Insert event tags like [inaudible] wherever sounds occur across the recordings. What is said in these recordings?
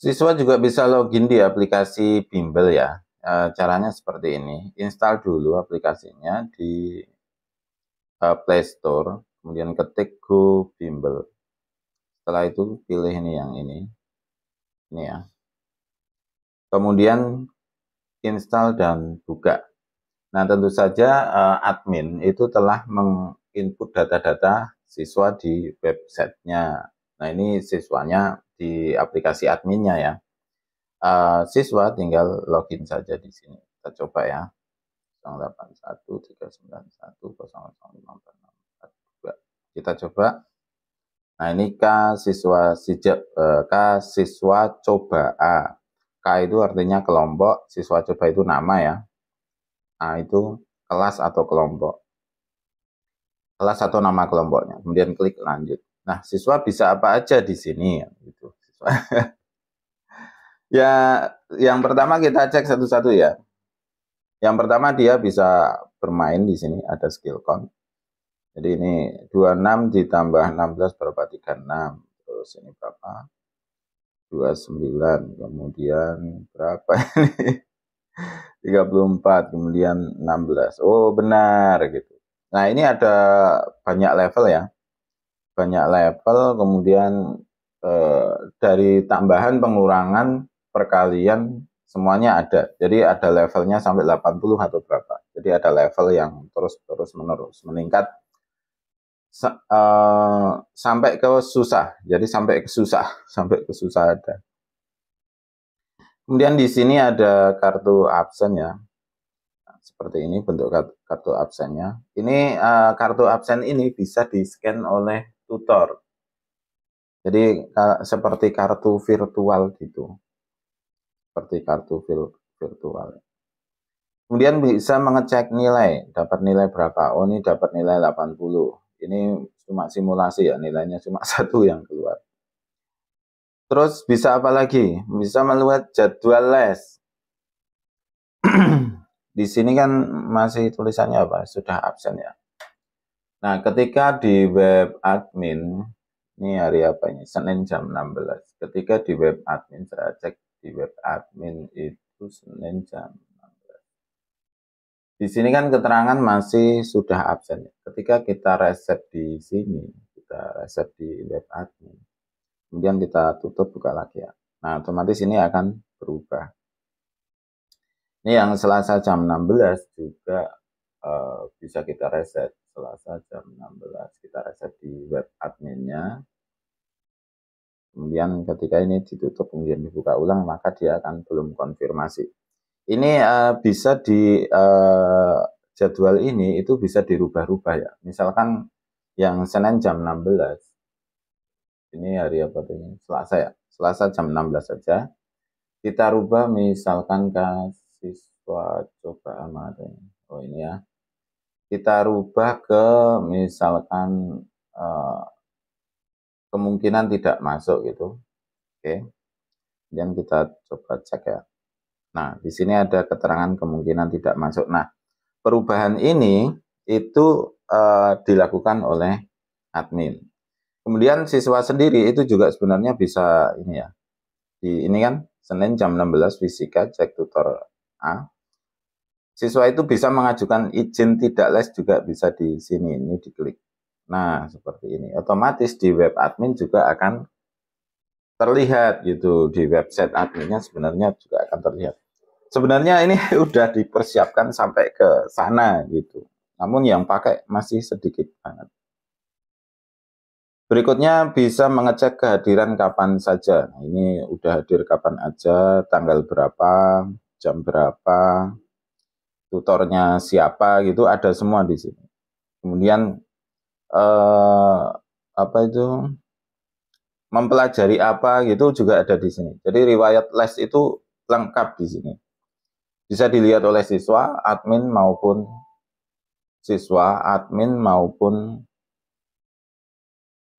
Siswa juga bisa login di aplikasi Bimbel ya. E, caranya seperti ini. Install dulu aplikasinya di e, Play Store. Kemudian ketik Go Bimbel. Setelah itu pilih ini yang ini. Ini ya. Kemudian install dan buka. Nah tentu saja e, admin itu telah menginput data-data siswa di websitenya. Nah ini siswanya di aplikasi adminnya ya. Uh, siswa tinggal login saja di sini. Kita coba ya. 081 Kita coba. Nah, ini K siswa sijak uh, K siswa coba A. K itu artinya kelompok, siswa coba itu nama ya. A itu kelas atau kelompok. Kelas atau nama kelompoknya. Kemudian klik lanjut. Nah, siswa bisa apa aja di sini. [laughs] ya, yang pertama kita cek satu-satu ya. Yang pertama dia bisa bermain di sini ada skill count. Jadi ini 26 ditambah 16 berapa? 36. Terus ini berapa? 29. Kemudian berapa ini? 34, [laughs] kemudian 16. Oh, benar gitu. Nah, ini ada banyak level ya. Banyak level, kemudian Eh, dari tambahan pengurangan perkalian semuanya ada. Jadi ada levelnya sampai 80 atau berapa. Jadi ada level yang terus-terus menerus meningkat S uh, eh, sampai ke susah. Jadi sampai ke susah, [laughs] sampai ke susah ada. Kemudian di sini ada kartu absen ya. Seperti ini bentuk kartu absennya. Ini uh, kartu absen ini bisa di-scan oleh tutor. Jadi seperti kartu virtual gitu. Seperti kartu virtual. Kemudian bisa mengecek nilai, dapat nilai berapa? Oh, ini dapat nilai 80. Ini cuma simulasi ya, nilainya cuma [laughs] satu yang keluar. Terus bisa apa lagi? Bisa melihat jadwal les. [clears throat] di sini kan masih tulisannya apa? Sudah absen ya. Nah, ketika di web admin ini hari apa ini? Senin jam 16. Ketika di web admin, saya cek di web admin itu Senin jam 16. Di sini kan keterangan masih sudah absen. Ketika kita reset di sini, kita reset di web admin, kemudian kita tutup buka lagi ya. Nah, otomatis ini akan berubah. Ini yang Selasa jam 16 juga uh, bisa kita reset. Selasa jam 16 kita reset di web adminnya kemudian ketika ini ditutup kemudian dibuka ulang maka dia akan belum konfirmasi ini uh, bisa di uh, jadwal ini itu bisa dirubah-rubah ya misalkan yang Senin jam 16 ini hari apa ini Selasa ya Selasa jam 16 saja kita rubah misalkan ke siswa coba amat oh ini ya kita rubah ke misalkan eh, kemungkinan tidak masuk gitu. Oke. Okay. Dan kita coba cek ya. Nah, di sini ada keterangan kemungkinan tidak masuk. Nah, perubahan ini itu uh, dilakukan oleh admin. Kemudian siswa sendiri itu juga sebenarnya bisa ini ya. Di ini kan Senin jam 16 fisika cek tutor A Siswa itu bisa mengajukan izin tidak les juga bisa di sini, ini diklik. Nah, seperti ini. Otomatis di web admin juga akan terlihat gitu di website adminnya sebenarnya juga akan terlihat. Sebenarnya ini sudah [laughs] dipersiapkan sampai ke sana gitu. Namun yang pakai masih sedikit banget. Berikutnya bisa mengecek kehadiran kapan saja. Nah, ini udah hadir kapan aja, tanggal berapa, jam berapa, tutornya siapa gitu ada semua di sini. Kemudian eh, apa itu mempelajari apa gitu juga ada di sini. Jadi riwayat les itu lengkap di sini. Bisa dilihat oleh siswa, admin maupun siswa, admin maupun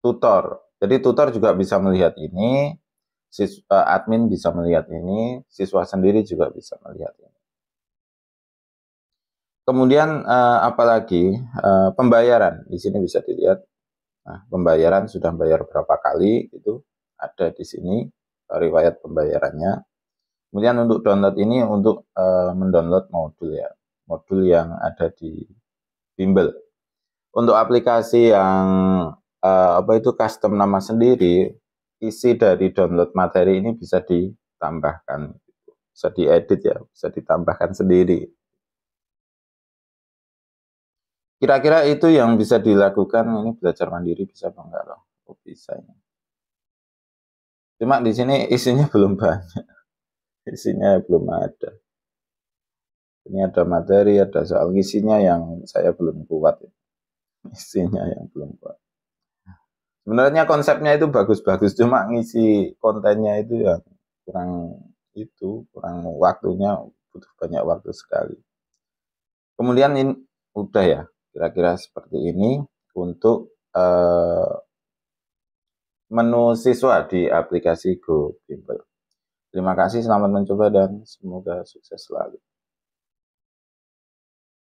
tutor. Jadi tutor juga bisa melihat ini, siswa eh, admin bisa melihat ini, siswa sendiri juga bisa melihat Kemudian uh, apalagi uh, pembayaran di sini bisa dilihat nah, pembayaran sudah bayar berapa kali itu ada di sini eh, riwayat pembayarannya. Kemudian untuk download ini untuk uh, mendownload modul ya modul yang ada di bimbel. Untuk aplikasi yang uh, apa itu custom nama sendiri isi dari download materi ini bisa ditambahkan, bisa diedit ya, bisa ditambahkan sendiri. Kira-kira itu yang bisa dilakukan ini belajar mandiri bisa apa enggak loh? Oh, bisa ini. Cuma di sini isinya [laughs] belum banyak. Isinya belum ada. Ini ada materi, ada soal isinya yang saya belum kuat. Ya. Isinya yang belum kuat. Sebenarnya konsepnya itu bagus-bagus, cuma ngisi kontennya itu ya kurang itu, kurang waktunya butuh banyak waktu sekali. Kemudian ini udah ya, kira-kira seperti ini untuk uh, menu siswa di aplikasi Go Terima kasih, selamat mencoba dan semoga sukses selalu.